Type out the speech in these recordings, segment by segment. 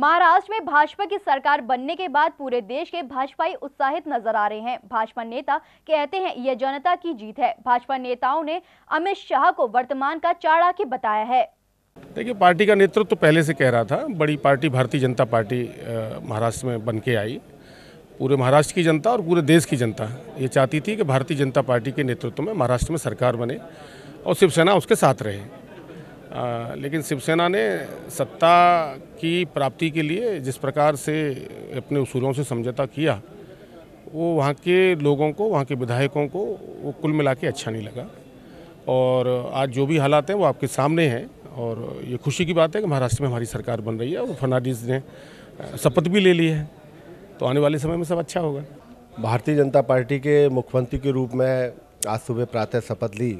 महाराष्ट्र में भाजपा की सरकार बनने के बाद पूरे देश के भाजपाई उत्साहित नजर आ रहे हैं भाजपा नेता कहते हैं यह जनता की जीत है भाजपा नेताओं ने अमित शाह को वर्तमान का चाणक्य बताया है देखिए पार्टी का नेतृत्व तो पहले से कह रहा था बड़ी पार्टी भारतीय जनता पार्टी महाराष्ट्र में बन के आई पूरे महाराष्ट्र की जनता और पूरे देश की जनता ये चाहती थी कि भारतीय जनता पार्टी के नेतृत्व में महाराष्ट्र में सरकार बने और शिवसेना उसके साथ रहे आ, लेकिन शिवसेना ने सत्ता की प्राप्ति के लिए जिस प्रकार से अपने उसूलों से समझौता किया वो वहाँ के लोगों को वहाँ के विधायकों को वो कुल मिला के अच्छा नहीं लगा और आज जो भी हालात हैं वो आपके सामने हैं और ये खुशी की बात है कि महाराष्ट्र में हमारी सरकार बन रही है और फर्नाडीज ने शपथ भी ले ली है तो आने वाले समय में सब अच्छा होगा भारतीय जनता पार्टी के मुख्यमंत्री के रूप में आज सुबह प्रातः शपथ ली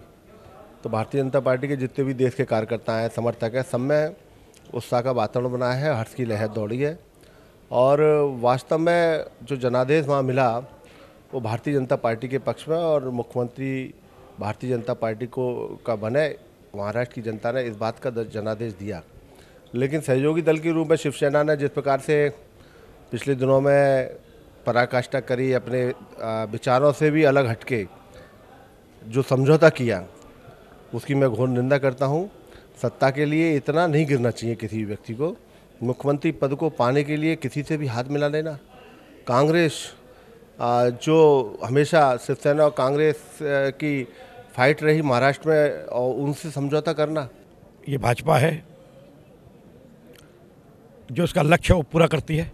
तो भारतीय जनता पार्टी के जितने भी देश के कार्यकर्ता हैं समर्थक हैं सब में उत्साह का वातावरण बनाया है हर्ष की लहर दौड़ी है और वास्तव में जो जनादेश वहाँ मिला वो भारतीय जनता पार्टी के पक्ष में और मुख्यमंत्री भारतीय जनता पार्टी को का बने महाराष्ट्र की जनता ने इस बात का जनादेश दिया लेकिन सहयोगी दल के रूप में शिवसेना ने जिस प्रकार से पिछले दिनों में पराकाष्ठा करी अपने विचारों से भी अलग हटके जो समझौता किया उसकी मैं घोर निंदा करता हूँ सत्ता के लिए इतना नहीं गिरना चाहिए किसी भी व्यक्ति को मुख्यमंत्री पद को पाने के लिए किसी से भी हाथ मिला लेना कांग्रेस जो हमेशा शिवसेना और कांग्रेस की फाइट रही महाराष्ट्र में और उनसे समझौता करना ये भाजपा है जो इसका लक्ष्य वो पूरा करती है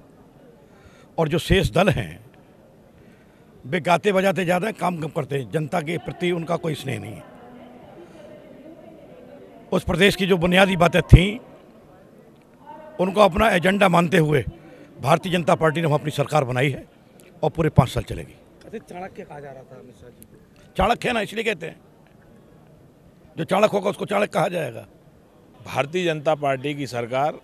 और जो शेष दल हैं वे गाते बजाते ज़्यादा काम कम करते हैं जनता के प्रति उनका कोई स्नेह नहीं है उस प्रदेश की जो बुनियादी बातें थीं उनको अपना एजेंडा मानते हुए भारतीय जनता पार्टी ने वहाँ अपनी सरकार बनाई है और पूरे पाँच साल चलेगी अच्छा, चाणक्य कहा जा रहा था मिश्रा जी चाणक्य ना इसलिए कहते हैं जो चाणक होगा उसको चाणक कहा जाएगा भारतीय जनता पार्टी की सरकार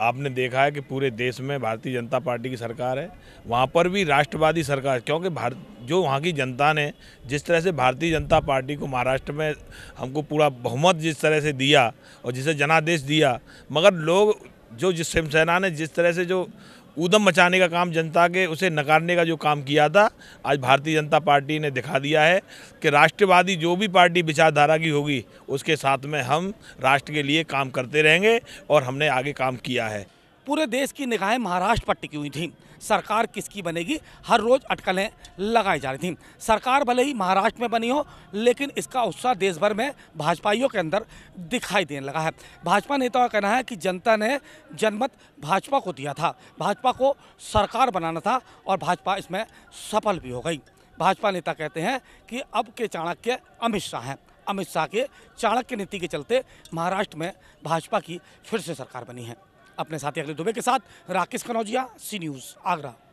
आपने देखा है कि पूरे देश में भारतीय जनता पार्टी की सरकार है वहाँ पर भी राष्ट्रवादी सरकार क्योंकि भारत जो वहाँ की जनता ने जिस तरह से भारतीय जनता पार्टी को महाराष्ट्र में हमको पूरा बहुमत जिस तरह से दिया और जिसे जनादेश दिया मगर लोग जो जिस शिवसेना ने जिस तरह से जो ऊधम मचाने का काम जनता के उसे नकारने का जो काम किया था आज भारतीय जनता पार्टी ने दिखा दिया है कि राष्ट्रवादी जो भी पार्टी विचारधारा की होगी उसके साथ में हम राष्ट्र के लिए काम करते रहेंगे और हमने आगे काम किया है पूरे देश की निगाहें महाराष्ट्र पर टिकी हुई थी सरकार किसकी बनेगी हर रोज़ अटकलें लगाई जा रही थी सरकार भले ही महाराष्ट्र में बनी हो लेकिन इसका उत्साह देश भर में भाजपाइयों के अंदर दिखाई देने लगा है भाजपा नेताओं का कहना है कि जनता ने जनमत भाजपा को दिया था भाजपा को सरकार बनाना था और भाजपा इसमें सफल भी हो गई भाजपा नेता कहते हैं कि अब के चाणक्य अमित शाह हैं अमित शाह के चाणक्य नीति के चलते महाराष्ट्र में भाजपा की फिर से सरकार बनी है अपने साथी अगले दुबे के साथ राकेश कनौजिया सी न्यूज़ आगरा